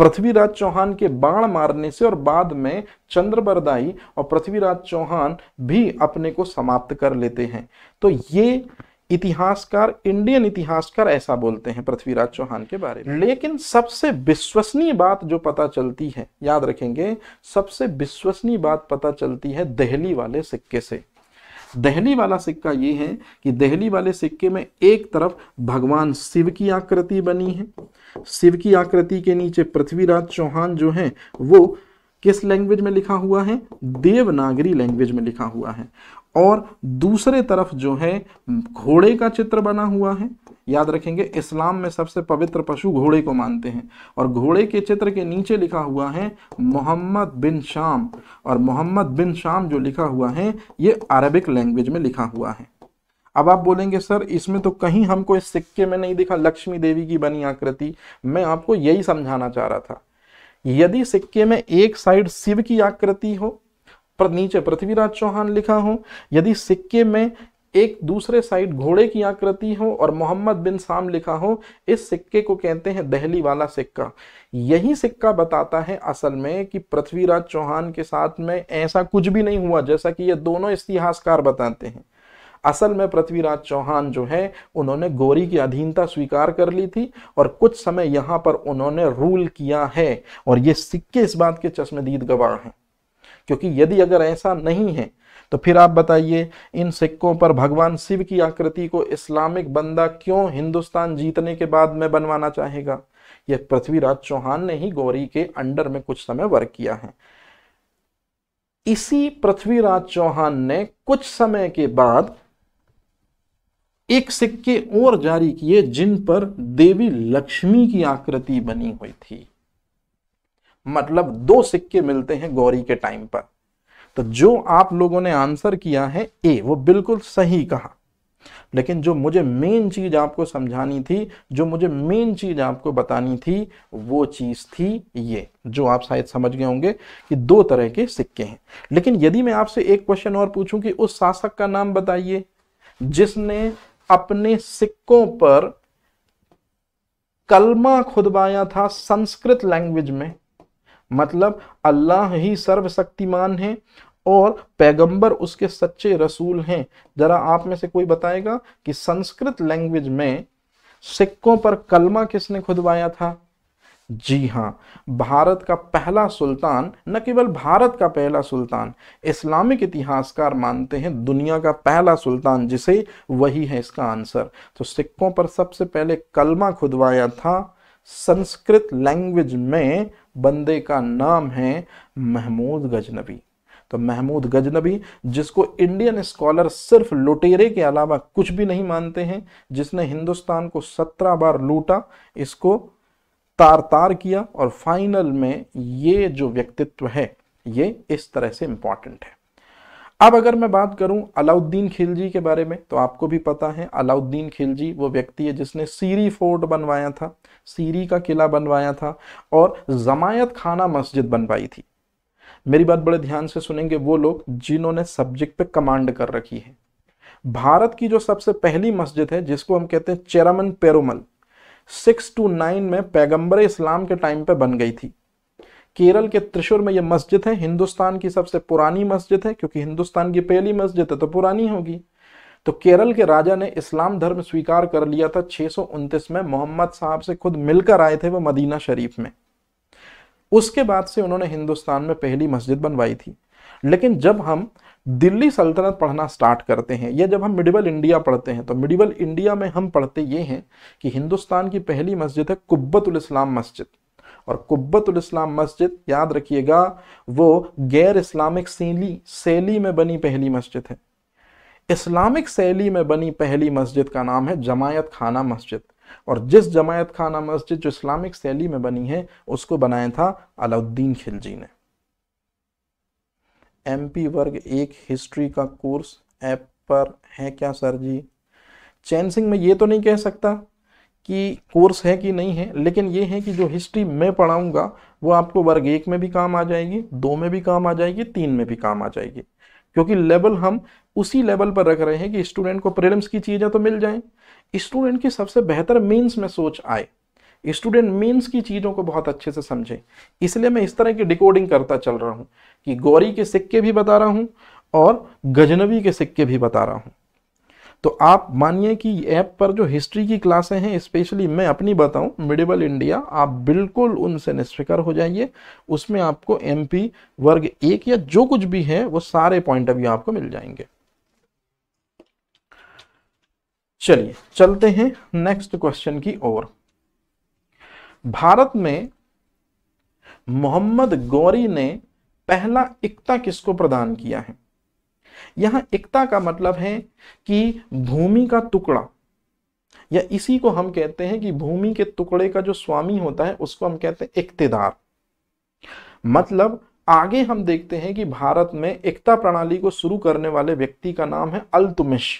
पृथ्वीराज चौहान के बाण मारने से और बाद में चंद्रबरदाई और पृथ्वीराज चौहान भी अपने को समाप्त कर लेते हैं तो ये इतिहासकार इंडियन इतिहासकार ऐसा बोलते हैं पृथ्वीराज चौहान के बारे में लेकिन सबसे विश्वसनीय बात जो पता चलती है याद रखेंगे सबसे विश्वसनीय बात पता चलती है दहली वाले सिक्के से दहली वाला सिक्का ये है कि दहली वाले सिक्के में एक तरफ भगवान शिव की आकृति बनी है शिव की आकृति के नीचे पृथ्वीराज चौहान जो हैं वो किस लैंग्वेज में लिखा हुआ है देवनागरी लैंग्वेज में लिखा हुआ है और दूसरे तरफ जो है घोड़े का चित्र बना हुआ है याद रखेंगे इस्लाम में सबसे पवित्र पशु घोड़े को मानते हैं और घोड़े के चित्र के नीचे लिखा हुआ है मोहम्मद बिन शाम और मोहम्मद बिन शाम जो लिखा हुआ है ये अरबिक लैंग्वेज में लिखा हुआ है अब आप बोलेंगे सर इसमें तो कहीं हमको इस सिक्के में नहीं दिखा लक्ष्मी देवी की बनी आकृति मैं आपको यही समझाना चाह रहा था यदि सिक्के में एक साइड शिव की आकृति हो पर नीचे पृथ्वीराज चौहान लिखा हो यदि सिक्के में एक दूसरे साइड घोड़े की आकृति हो और मोहम्मद बिन साम लिखा हो इस सिक्के को कहते हैं दहली वाला सिक्का यही सिक्का बताता है असल में कि पृथ्वीराज चौहान के साथ में ऐसा कुछ भी नहीं हुआ जैसा कि ये दोनों इतिहासकार बताते हैं असल में पृथ्वीराज चौहान जो है उन्होंने गोरी की अधीनता स्वीकार कर ली थी और कुछ समय यहाँ पर उन्होंने रूल किया है और ये सिक्के इस बात के चश्मदीद गवाह हैं क्योंकि यदि अगर ऐसा नहीं है तो फिर आप बताइए इन सिक्कों पर भगवान शिव की आकृति को इस्लामिक बंदा क्यों हिंदुस्तान जीतने के बाद में बनवाना चाहेगा यह पृथ्वीराज चौहान ने ही गौरी के अंडर में कुछ समय वर्क किया है इसी पृथ्वीराज चौहान ने कुछ समय के बाद एक सिक्के और जारी किए जिन पर देवी लक्ष्मी की आकृति बनी हुई थी मतलब दो सिक्के मिलते हैं गौरी के टाइम पर तो जो आप लोगों ने आंसर किया है ए वो बिल्कुल सही कहा लेकिन जो मुझे मेन चीज आपको समझानी थी जो मुझे मेन चीज आपको बतानी थी वो चीज थी ये जो आप शायद समझ गए होंगे कि दो तरह के सिक्के हैं लेकिन यदि मैं आपसे एक क्वेश्चन और पूछूं कि उस शासक का नाम बताइए जिसने अपने सिक्कों पर कलमा खुदवाया था संस्कृत लैंग्वेज में मतलब अल्लाह ही सर्वशक्तिमान है और पैगंबर उसके सच्चे रसूल हैं जरा आप में से कोई बताएगा कि संस्कृत लैंग्वेज में सिक्कों पर कलमा किसने खुदवाया था जी हाँ भारत का पहला सुल्तान न केवल भारत का पहला सुल्तान इस्लामिक इतिहासकार मानते हैं दुनिया का पहला सुल्तान जिसे वही है इसका आंसर तो सिक्कों पर सबसे पहले कलमा खुदवाया था संस्कृत लैंग्वेज में बंदे का नाम है महमूद गजनबी तो महमूद गजनबी जिसको इंडियन स्कॉलर सिर्फ लुटेरे के अलावा कुछ भी नहीं मानते हैं जिसने हिंदुस्तान को सत्रह बार लूटा इसको तार तार किया और फाइनल में ये जो व्यक्तित्व है ये इस तरह से इंपॉर्टेंट है अब अगर मैं बात करूं अलाउद्दीन खिलजी के बारे में तो आपको भी पता है अलाउद्दीन खिलजी वो व्यक्ति है जिसने सीरी फोर्ट बनवाया था सीरी का किला बनवाया था और जमायत खाना मस्जिद बनवाई थी मेरी बात बड़े ध्यान से सुनेंगे वो लोग जिन्होंने सब्जेक्ट पे कमांड कर रखी है भारत की जो सबसे पहली मस्जिद है जिसको हम कहते हैं Cheraman Perumal six two nine में पैगंबर इस्लाम के टाइम पे बन गई थी केरल के त्रिशूर में यह मस्जिद है हिंदुस्तान की सबसे पुरानी मस्जिद है क्योंकि हिंदुस्तान की पहली मस्जिद है तो पुरानी होगी तो केरल के राजा ने इस्लाम धर्म स्वीकार कर लिया था छः में मोहम्मद साहब से खुद मिलकर आए थे वो मदीना शरीफ में उसके बाद से उन्होंने हिंदुस्तान में पहली मस्जिद बनवाई थी लेकिन जब हम दिल्ली सल्तनत पढ़ना स्टार्ट करते हैं या जब हम मिडिवल इंडिया पढ़ते हैं तो मिडिवल इंडिया में हम पढ़ते ये हैं कि हिंदुस्तान की पहली मस्जिद है कुब्बतुल इस्लाम मस्जिद और कुब्बतुल इस्लाम मस्जिद याद रखिएगा वो गैर इस्लामिक सीली शैली में बनी पहली मस्जिद है इस्लामिक शैली में बनी पहली मस्जिद का नाम है जमायत खाना मस्जिद और जिस जमायत खाना मस्जिद जो इस्लामिक शैली में बनी है उसको बनाया था अलाउद्दीन खिलजी ने एमपी वर्ग एक हिस्ट्री का कोर्स ऐप पर है क्या सर जी चैन सिंह में ये तो नहीं कह सकता कि कोर्स है कि नहीं है लेकिन ये है कि जो हिस्ट्री मैं पढ़ाऊंगा वो आपको वर्ग एक में भी काम आ जाएगी दो में भी काम आ जाएगी तीन में भी काम आ जाएगी क्योंकि लेवल हम उसी लेवल पर रख रहे हैं कि स्टूडेंट को प्रेरम्स की चीज़ें तो मिल जाएं स्टूडेंट की सबसे बेहतर मीन्स में सोच आए स्टूडेंट मीन्स की चीज़ों को बहुत अच्छे से समझे इसलिए मैं इस तरह की डिकोडिंग करता चल रहा हूँ कि गौरी के सिक्के भी बता रहा हूँ और गजनवी के सिक्के भी बता रहा हूँ तो आप मानिए कि ऐप पर जो हिस्ट्री की क्लासें हैं स्पेशली मैं अपनी बताऊं मिडिबल इंडिया आप बिल्कुल उनसे निष्फिकर हो जाइए उसमें आपको एमपी वर्ग एक या जो कुछ भी है वो सारे पॉइंट ऑफ व्यू आपको मिल जाएंगे चलिए चलते हैं नेक्स्ट क्वेश्चन की ओर भारत में मोहम्मद गौरी ने पहला एकता किसको प्रदान किया है यहां एकता का मतलब है कि भूमि का टुकड़ा या इसी को हम कहते हैं कि भूमि के टुकड़े का जो स्वामी होता है उसको हम कहते हैं इकतेदार मतलब आगे हम देखते हैं कि भारत में एकता प्रणाली को शुरू करने वाले व्यक्ति का नाम है अल्तुमिश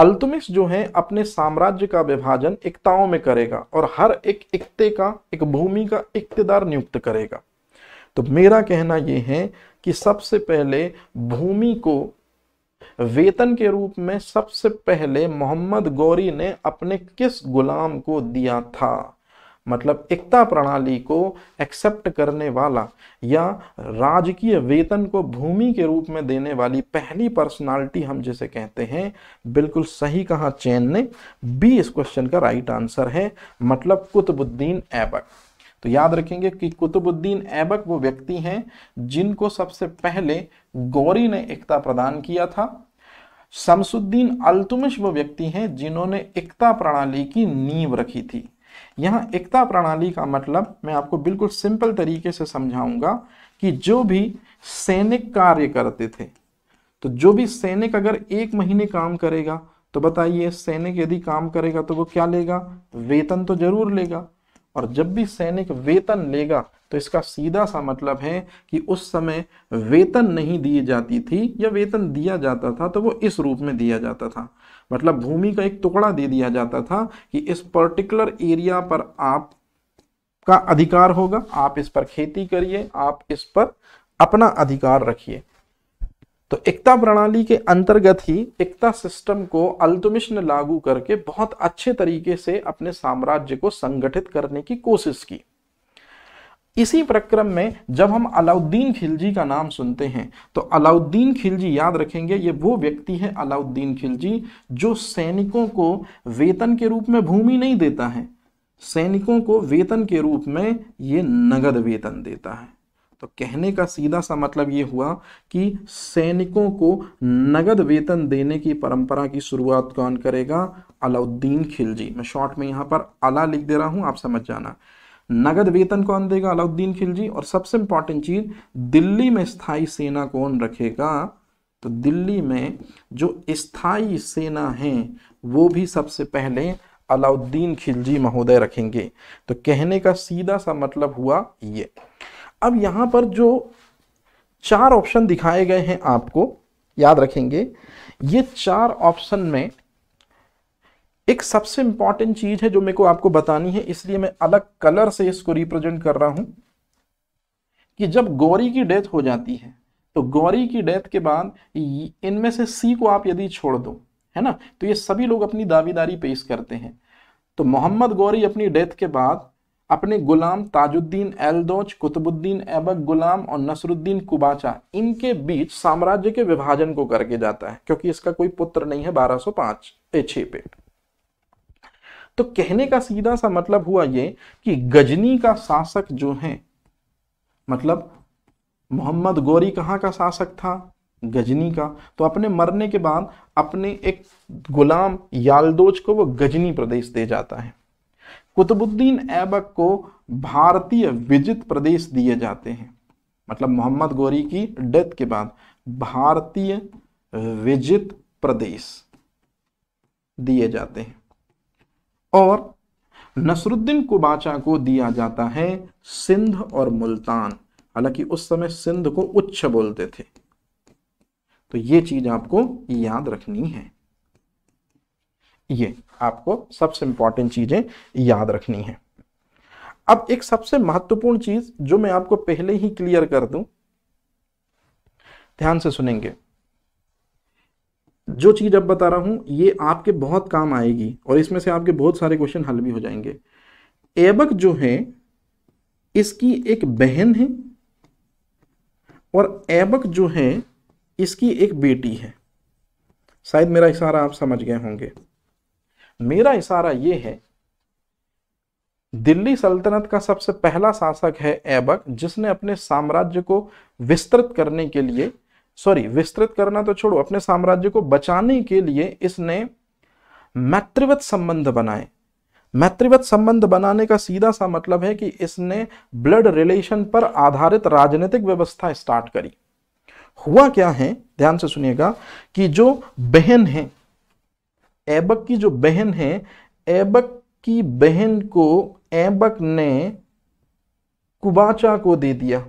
अल्तुमिक्स जो है अपने साम्राज्य का विभाजन एकताओं में करेगा और हर एक इकते का एक भूमि का इकतेदार नियुक्त करेगा तो मेरा कहना यह है कि सबसे पहले भूमि को वेतन के रूप में सबसे पहले मोहम्मद गौरी ने अपने किस गुलाम को दिया था मतलब एकता प्रणाली को एक्सेप्ट करने वाला या राजकीय वेतन को भूमि के रूप में देने वाली पहली पर्सनालिटी हम जिसे कहते हैं बिल्कुल सही कहा चैन ने बी इस क्वेश्चन का राइट आंसर है मतलब कुतुबुद्दीन ऐबक तो याद रखेंगे कि कुतुबुद्दीन ऐबक वो व्यक्ति हैं जिनको सबसे पहले गौरी ने एकता प्रदान किया था शमसुद्दीन अलतुमिश वो व्यक्ति हैं जिन्होंने एकता प्रणाली की नींव रखी थी यहाँ एकता प्रणाली का मतलब मैं आपको बिल्कुल सिंपल तरीके से समझाऊंगा कि जो भी सैनिक कार्य करते थे तो जो भी सैनिक अगर एक महीने काम करेगा तो बताइए सैनिक यदि काम करेगा तो वो क्या लेगा वेतन तो जरूर लेगा और जब भी सैनिक वेतन लेगा तो इसका सीधा सा मतलब है कि उस समय वेतन नहीं दी जाती थी या वेतन दिया जाता था तो वो इस रूप में दिया जाता था मतलब भूमि का एक टुकड़ा दे दिया जाता था कि इस पर्टिकुलर एरिया पर आप का अधिकार होगा आप इस पर खेती करिए आप इस पर अपना अधिकार रखिए तो एकता प्रणाली के अंतर्गत ही एकता सिस्टम को अल्तुमिश्न लागू करके बहुत अच्छे तरीके से अपने साम्राज्य को संगठित करने की कोशिश की इसी प्रक्रम में जब हम अलाउद्दीन खिलजी का नाम सुनते हैं तो अलाउद्दीन खिलजी याद रखेंगे ये वो व्यक्ति है अलाउद्दीन खिलजी जो सैनिकों को वेतन के रूप में भूमि नहीं देता है सैनिकों को वेतन के रूप में ये नगद वेतन देता है तो कहने का सीधा सा मतलब ये हुआ कि सैनिकों को नगद वेतन देने की परंपरा की शुरुआत कौन करेगा अलाउद्दीन खिलजी मैं शॉर्ट में यहाँ पर अला लिख दे रहा हूँ आप समझ जाना नगद वेतन कौन देगा अलाउद्दीन खिलजी और सबसे इंपॉर्टेंट चीज दिल्ली में स्थायी सेना कौन रखेगा तो दिल्ली में जो स्थायी सेना है वो भी सबसे पहले अलाउद्दीन खिलजी महोदय रखेंगे तो कहने का सीधा सा मतलब हुआ ये अब यहाँ पर जो चार ऑप्शन दिखाए गए हैं आपको याद रखेंगे ये चार ऑप्शन में एक सबसे इंपॉर्टेंट चीज है जो मेरे को आपको बतानी है इसलिए मैं अलग कलर से इसको रिप्रेजेंट कर रहा हूं कि जब गौरी की डेथ हो जाती है तो गौरी की डेथ के बाद इनमें से सी को आप यदि छोड़ दो है ना तो ये सभी लोग अपनी दावेदारी पेश करते हैं तो मोहम्मद गौरी अपनी डेथ के बाद अपने गुलाम ताजुद्दीन एलदोज कुतुबुद्दीन ऐबक गुलाम और नसरुद्दीन कुबाचा इनके बीच साम्राज्य के विभाजन को करके जाता है क्योंकि इसका कोई पुत्र नहीं है 1205 सौ पे तो कहने का सीधा सा मतलब हुआ ये कि गजनी का शासक जो है मतलब मोहम्मद गौरी कहाँ का शासक था गजनी का तो अपने मरने के बाद अपने एक गुलाम यालदोज को वो गजनी प्रदेश दे जाता है कुतुबुद्दीन ऐबक को भारतीय विजित प्रदेश दिए जाते हैं मतलब मोहम्मद गौरी की डेथ के बाद भारतीय विजित प्रदेश दिए जाते हैं और नसरुद्दीन कुबाचा को दिया जाता है सिंध और मुल्तान हालांकि उस समय सिंध को उच्च बोलते थे तो ये चीज आपको याद रखनी है ये आपको सबसे इंपॉर्टेंट चीजें याद रखनी है अब एक सबसे महत्वपूर्ण चीज जो मैं आपको पहले ही क्लियर कर दूं ध्यान से सुनेंगे जो चीज़ अब बता रहा हूं ये आपके बहुत काम आएगी और इसमें से आपके बहुत सारे क्वेश्चन हल भी हो जाएंगे एबक जो है इसकी एक बहन है और एबक जो है इसकी एक बेटी है शायद मेरा इशारा आप समझ गए होंगे मेरा इशारा यह है दिल्ली सल्तनत का सबसे पहला शासक है ऐबक जिसने अपने साम्राज्य को विस्तृत करने के लिए सॉरी विस्तृत करना तो छोड़ो अपने साम्राज्य को बचाने के लिए इसने मैत्रिवत संबंध बनाए मैत्रिवत संबंध बनाने का सीधा सा मतलब है कि इसने ब्लड रिलेशन पर आधारित राजनीतिक व्यवस्था स्टार्ट करी हुआ क्या है ध्यान से सुनिएगा कि जो बहन है ऐबक की जो बहन है ऐबक की बहन को ऐबक ने कुबाचा को दे दिया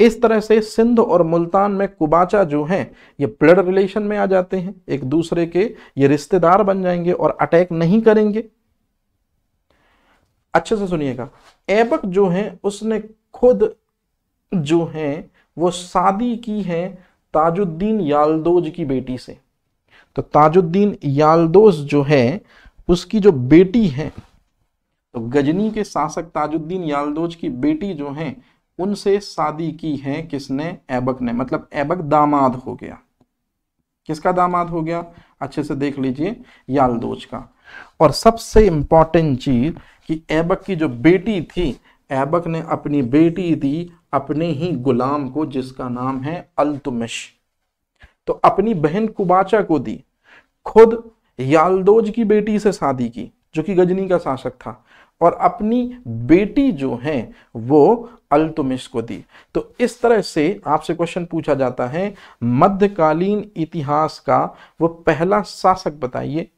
इस तरह से सिंध और मुल्तान में कुबाचा जो हैं ये ब्लड रिलेशन में आ जाते हैं एक दूसरे के ये रिश्तेदार बन जाएंगे और अटैक नहीं करेंगे अच्छे से सुनिएगा ऐबक जो है उसने खुद जो है वो शादी की है ताजुद्दीन यालदोज की बेटी से तो ताजुद्दीन यालदोज जो है उसकी जो बेटी है तो गजनी के शासक ताजुद्दीन यालदोज की बेटी जो है उनसे शादी की है किसने ऐबक ने मतलब ऐबक दामाद हो गया किसका दामाद हो गया अच्छे से देख लीजिए यालदोज का और सबसे इंपॉर्टेंट चीज कि एबक की जो बेटी थी एबक ने अपनी बेटी दी अपने ही गुलाम को जिसका नाम है अल्तुमिश तो अपनी बहन कुबाचा को दी खुद यालदोज की बेटी से शादी की जो कि गजनी का शासक था और अपनी बेटी जो है वो अल्तुमिश को दी तो इस तरह से आपसे क्वेश्चन पूछा जाता है मध्यकालीन इतिहास का वो पहला शासक बताइए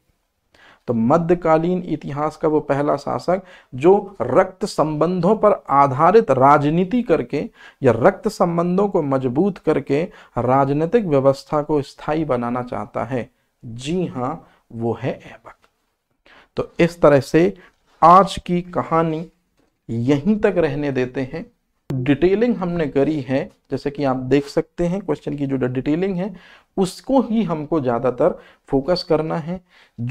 तो मध्यकालीन इतिहास का वो पहला शासक जो रक्त संबंधों पर आधारित राजनीति करके या रक्त संबंधों को मजबूत करके राजनीतिक व्यवस्था को स्थायी बनाना चाहता है जी हाँ वो है ऐबक तो इस तरह से आज की कहानी यहीं तक रहने देते हैं डिटेलिंग हमने करी है जैसे कि आप देख सकते हैं क्वेश्चन की जो डिटेलिंग है उसको ही हमको ज़्यादातर फोकस करना है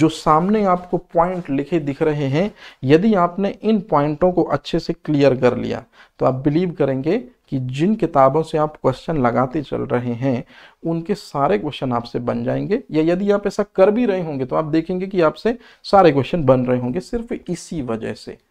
जो सामने आपको पॉइंट लिखे दिख रहे हैं यदि आपने इन पॉइंटों को अच्छे से क्लियर कर लिया तो आप बिलीव करेंगे कि जिन किताबों से आप क्वेश्चन लगाते चल रहे हैं उनके सारे क्वेश्चन आपसे बन जाएंगे या यदि आप ऐसा कर भी रहे होंगे तो आप देखेंगे कि आपसे सारे क्वेश्चन बन रहे होंगे सिर्फ इसी वजह से